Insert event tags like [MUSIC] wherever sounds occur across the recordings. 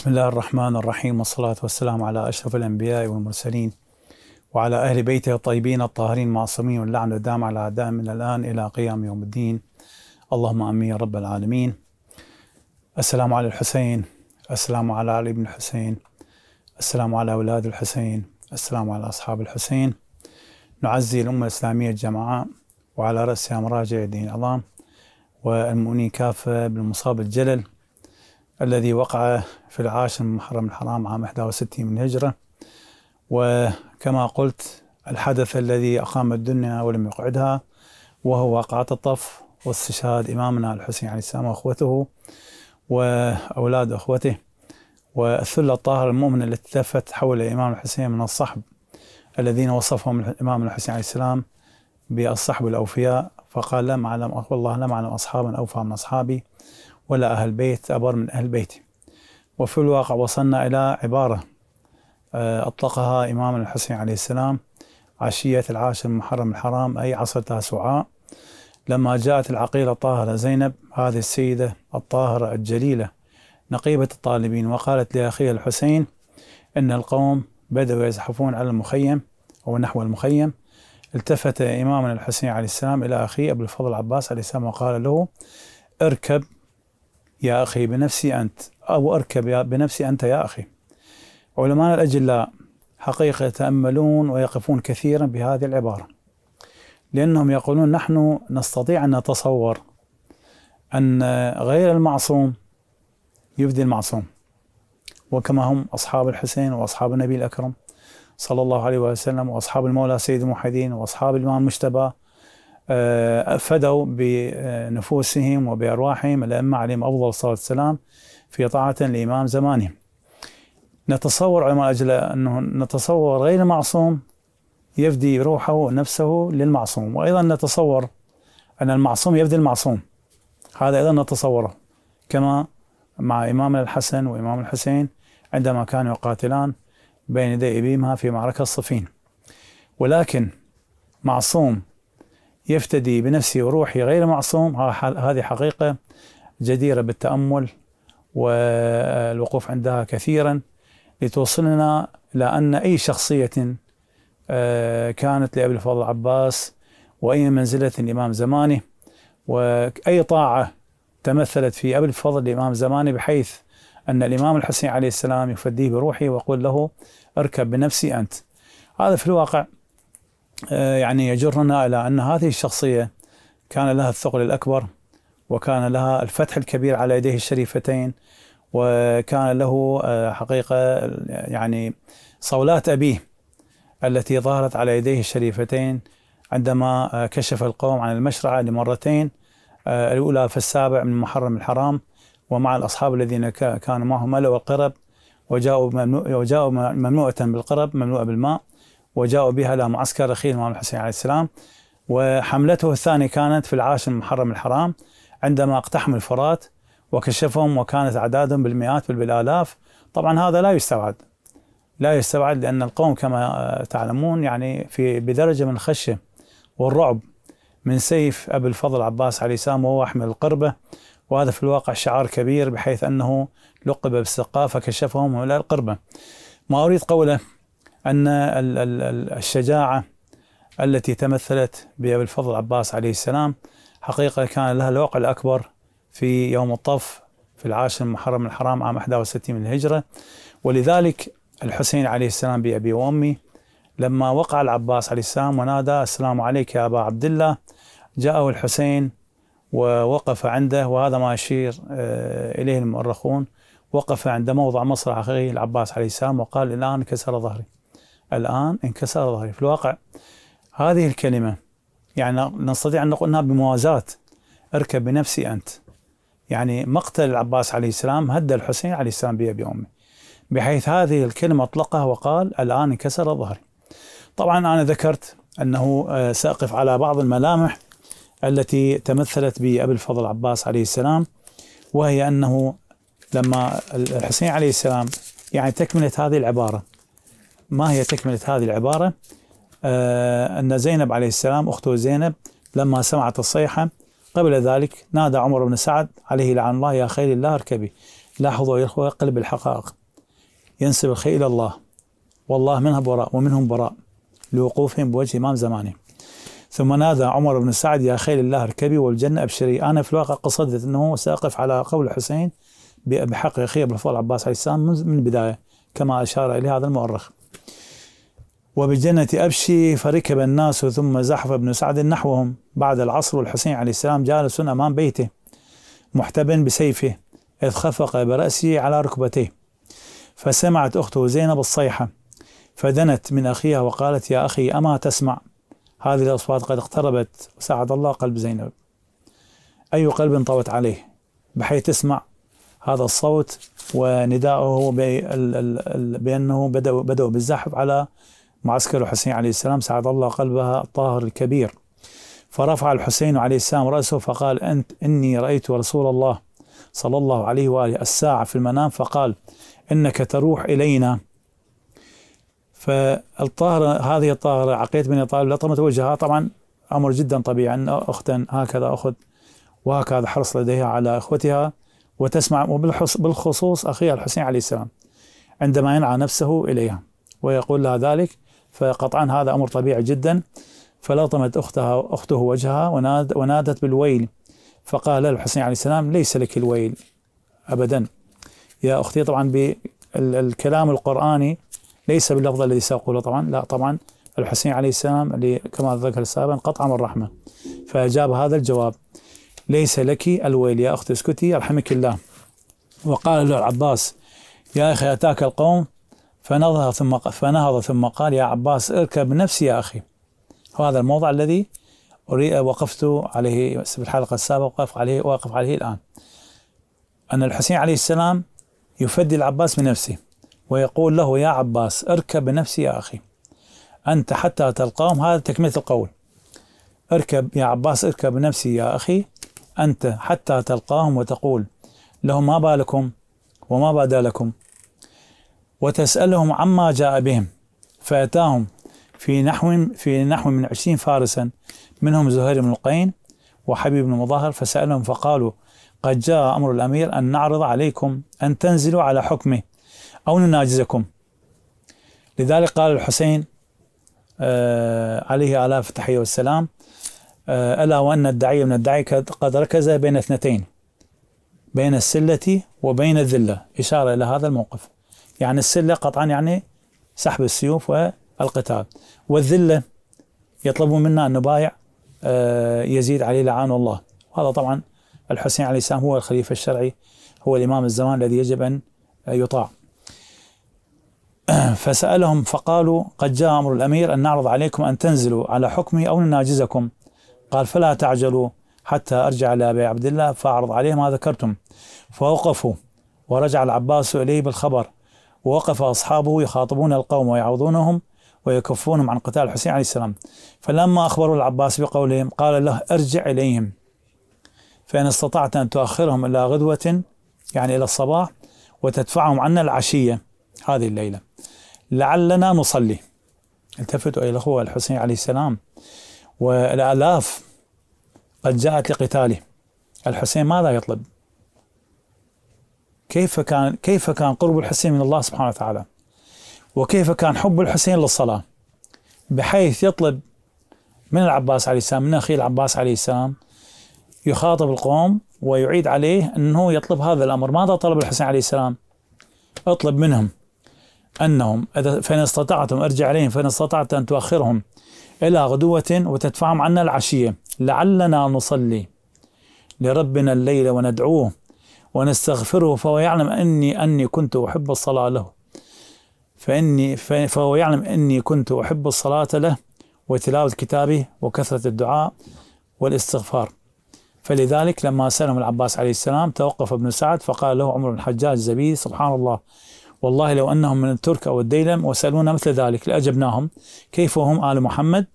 بسم الله الرحمن الرحيم والصلاة والسلام على أشرف الأنبياء والمرسلين وعلى أهل بيته الطيبين الطاهرين المعصومين واللعن الدام على أعدائهم من الآن إلى قيام يوم الدين اللهم أمين يا رب العالمين السلام على الحسين السلام على علي بن الحسين السلام على أولاد الحسين السلام على أصحاب الحسين نعزي الأمة الإسلامية الجماعة وعلى رأسها مراجع الدين العظام والمؤمنين كافة بالمصاب الجلل الذي وقع في العاشر من محرم الحرام عام 61 من الهجرة وكما قلت الحدث الذي أقام الدنيا ولم يقعدها وهو واقعة الطف واستشهاد إمامنا الحسين عليه السلام وأخوته وأولاد أخوته والثلة الطاهرة المؤمنة التي تلفت حول الإمام الحسين من الصحب الذين وصفهم الإمام الحسين عليه السلام بالصحب الأوفياء فقال لم أعلم والله لم أعلم أصحابا أوفى من أصحابي ولا أهل بيت أبر من أهل بيتي وفي الواقع وصلنا إلى عبارة آه، أطلقها إمام الحسين عليه السلام عشية العاشر من محرم الحرام أي عصر تاسعاء لما جاءت العقيلة الطاهرة زينب هذه السيدة الطاهرة الجليلة نقيبة الطالبين وقالت لأخيها الحسين إن القوم بدأوا يزحفون على المخيم أو نحو المخيم التفت إمامنا الحسين عليه السلام إلى أخيه أبو الفضل العباس عليه السلام وقال له اركب يا أخي بنفسي أنت أو أركب بنفسي أنت يا أخي علماء الأجلاء حقيقة يتأملون ويقفون كثيرا بهذه العبارة لأنهم يقولون نحن نستطيع أن نتصور أن غير المعصوم يبدي المعصوم وكما هم أصحاب الحسين وأصحاب النبي الأكرم صلى الله عليه وسلم وأصحاب المولى سيد الموحدين وأصحاب الإمام المجتبى آه، فدوا بنفوسهم وبأرواحهم الأئمة عليهم أفضل الصلاة والسلام في طاعة لإمام زمانهم نتصور علماء أجل أنه نتصور غير معصوم يفدي روحه نفسه للمعصوم وأيضا نتصور أن المعصوم يفدي المعصوم هذا أيضا نتصوره كما مع إمامنا الحسن وإمام الحسين عندما كانوا يقاتلان بين يدي إبيمها في معركة صفين ولكن معصوم يفتدي بنفسي وروحي غير معصوم هذه حقيقة جديرة بالتأمل والوقوف عندها كثيرا لتوصلنا لأن أي شخصية آه، كانت لأبي الفضل العباس وأي منزلة الإمام زمانه وأي طاعة تمثلت في أبي الفضل الإمام زمانه بحيث أن الإمام الحسين عليه السلام يفديه بروحه ويقول له اركب بنفسي أنت هذا في الواقع آه، يعني يجرنا إلى أن هذه الشخصية كان لها الثقل الأكبر وكان لها الفتح الكبير على يديه الشريفتين وكان له آه، حقيقة يعني صولات أبيه التي ظهرت على يديه الشريفتين عندما آه، كشف القوم عن المشرعة لمرتين الأولى في السابع من محرم الحرام ومع الأصحاب الذين كانوا معهم ملوا القرب وجاءوا ممنوعة بالقرب ممنوعة بالماء وجاءوا بها إلى معسكر أخيه الإمام الحسين عليه السلام وحملته الثانية كانت في العاشر من محرم الحرام عندما اقتحم الفرات وكشفهم وكانت أعدادهم بالمئات بل بالآلاف طبعا هذا لا يستبعد لا يستبعد لأن القوم كما تعلمون يعني في بدرجة من الخشية والرعب من سيف أبي الفضل عباس عليه السلام وهو احمد القربة وهذا في الواقع شعار كبير بحيث أنه لقب بالسقاء فكشفهم إلى القربة ما أريد قوله ان الشجاعه التي تمثلت بابي الفضل عباس عليه السلام حقيقه كان لها الوقع الاكبر في يوم الطف في العاشر من محرم الحرام عام 61 من الهجره ولذلك الحسين عليه السلام بابي وامي لما وقع العباس عليه السلام ونادى السلام عليك يا ابا عبد الله جاءه الحسين ووقف عنده وهذا ما يشير آه، اليه المؤرخون وقف عند موضع مصرع اخيه العباس عليه السلام وقال الان كسر ظهري الآن انكسر ظهري في الواقع هذه الكلمة يعني نستطيع أن نقول أنها بموازاة اركب بنفسي أنت يعني مقتل العباس عليه السلام هدى الحسين عليه السلام بأبي أمي بحيث هذه الكلمة أطلقها وقال الآن انكسر ظهري طبعا أنا ذكرت أنه آه، سأقف على بعض الملامح التي تمثلت بأبي الفضل العباس عليه السلام وهي أنه لما الحسين عليه السلام يعني تكملة هذه العبارة ما هي تكملة هذه العبارة آه أن زينب عليه السلام أخته زينب لما سمعت الصيحة قبل ذلك نادى عمر بن سعد عليه لعن الله يا خيل الله اركبي لاحظوا يا إخوة قلب الحقائق ينسب الخيل إلى الله والله منها براء ومنهم براء لوقوفهم بوجه إمام زمانه ثم نادى عمر بن سعد يا خيل الله اركبي والجنة أبشري أنا في الواقع قصدت أنه سأقف على قول الحسين بحق أخيه أبو الفضل العباس عليه السلام من البداية كما أشار إلى هذا المؤرخ وبالجنة أبشي فركب الناس ثم زحف ابن سعد نحوهم بعد العصر والحسين عليه السلام جالس أمام بيته محتبن بسيفه إذ خفق برأسه على ركبتيه فسمعت أخته زينب الصيحة فدنت من أخيها وقالت يا أخي أما تسمع هذه الأصوات قد اقتربت وساعد الله قلب زينب أي قلب طوت عليه بحيث تسمع هذا الصوت وندائه بأنه بدأوا بالزحف على معسكر الحسين عليه السلام سعد الله قلبها الطاهر الكبير فرفع الحسين عليه السلام رأسه فقال أنت إني رأيت رسول الله صلى الله عليه وآله الساعة في المنام فقال إنك تروح إلينا فالطاهرة هذه الطاهرة عقيت بني طالب لطمت وجهها طبعا أمر جدا طبيعي أن أختا هكذا أخت وهكذا حرص لديها على إخوتها وتسمع وبالخصوص أخيها الحسين عليه السلام عندما ينعى نفسه إليها ويقول لها ذلك فقطعا هذا أمر طبيعي جدا فلطمت أختها أخته وجهها وناد ونادت بالويل فقال الحسين عليه السلام ليس لك الويل أبدا يا أختي طبعا بالكلام القرآني ليس باللفظ الذي سأقوله طبعا لا طبعا الحسين عليه السلام اللي كما ذكر سابقا قطع من الرحمة فأجاب هذا الجواب ليس لك الويل يا أختي اسكتي يرحمك الله وقال له العباس يا أخي أتاك القوم فنهض ثم فنهض ثم قال يا عباس اركب نفسي يا أخي هذا الموضع الذي وقفت عليه في الحلقة السابقة وقف عليه واقف عليه الآن أن الحسين عليه السلام يفدي العباس بنفسه ويقول له يا عباس اركب بنفسي يا أخي أنت حتى تلقاهم هذا تكملة القول اركب يا عباس اركب بنفسي يا أخي أنت حتى تلقاهم وتقول لهم ما بالكم وما بدا لكم وتسألهم عما جاء بهم فأتاهم في نحو في نحو من عشرين فارسا منهم زهير بن القين وحبيب بن مظاهر فسألهم فقالوا قد جاء أمر الأمير أن نعرض عليكم أن تنزلوا على حكمه أو نناجزكم لذلك قال الحسين آه عليه آلاف التحية والسلام آه ألا وأن الدعي من الدعي قد ركز بين اثنتين بين السلة وبين الذلة إشارة إلى هذا الموقف يعني السلة قطعا يعني سحب السيوف والقتال والذلة يطلبون منا أن نبايع آه، يزيد عليه لعان الله وهذا طبعا الحسين عليه السلام هو الخليفة الشرعي هو الإمام الزمان الذي يجب أن آه، يطاع [CLEARS THROAT] فسألهم فقالوا قد جاء أمر الأمير أن نعرض عليكم أن تنزلوا على حكمي أو نناجزكم قال فلا تعجلوا حتى أرجع إلى أبي عبد الله فأعرض عليه ما ذكرتم فوقفوا ورجع العباس إليه بالخبر ووقف أصحابه يخاطبون القوم ويعوضونهم ويكفونهم عن قتال الحسين عليه السلام فلما أخبروا العباس بقولهم قال له ارجع إليهم فإن استطعت أن تؤخرهم إلى غدوة يعني إلى الصباح وتدفعهم عنا العشية هذه الليلة لعلنا نصلي التفتوا إلى الأخوة الحسين عليه السلام والآلاف قد جاءت لقتاله الحسين ماذا يطلب كيف كان كيف كان قرب الحسين من الله سبحانه وتعالى وكيف كان حب الحسين للصلاة بحيث يطلب من العباس عليه السلام من أخيه العباس عليه السلام يخاطب القوم ويعيد عليه أنه يطلب هذا الأمر ماذا طلب الحسين عليه السلام اطلب منهم أنهم إذا فإن استطعتم أرجع عليهم فإن استطعت أن تؤخرهم إلى غدوة وتدفعهم عنا العشية لعلنا نصلي لربنا الليل وندعوه ونستغفره فهو يعلم أني أني كنت أحب الصلاة له فإني فهو يعلم أني كنت أحب الصلاة له وتلاوة كتابه وكثرة الدعاء والاستغفار فلذلك لما سلم العباس عليه السلام توقف ابن سعد فقال له عمر بن الحجاج زبيدي سبحان الله والله لو انهم من الترك او الديلم وسالونا مثل ذلك لاجبناهم كيف هم ال محمد؟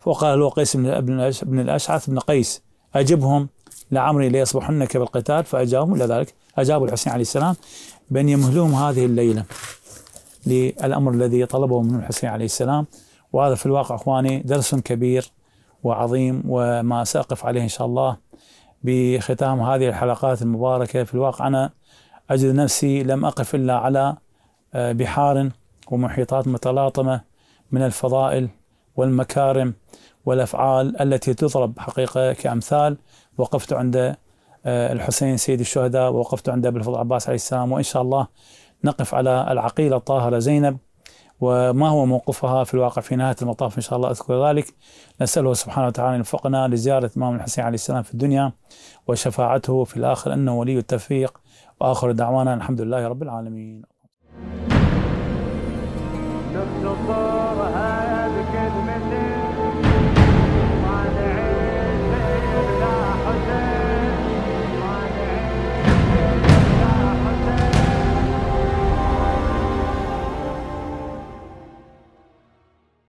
فقال له قيس بن بن الاشعث بن قيس اجبهم لعمري ليصبحنك بالقتال فأجابهم إلى ذلك أجابوا الحسين عليه السلام بأن يمهلوهم هذه الليلة للأمر الذي طلبه من الحسين عليه السلام وهذا في الواقع أخواني درس كبير وعظيم وما سأقف عليه إن شاء الله بختام هذه الحلقات المباركة في الواقع أنا أجد نفسي لم أقف إلا على آه، بحار ومحيطات متلاطمة من الفضائل والمكارم والافعال التي تضرب حقيقه كامثال وقفت عند آه، الحسين سيد الشهداء ووقفت عند ابي الفضل عباس عليه السلام وان شاء الله نقف على العقيله الطاهره زينب وما هو موقفها في الواقع في نهايه المطاف ان شاء الله اذكر ذلك نساله سبحانه وتعالى ان يوفقنا لزياره امام الحسين عليه السلام في الدنيا وشفاعته في الاخر انه ولي التوفيق واخر دعوانا الحمد لله رب العالمين.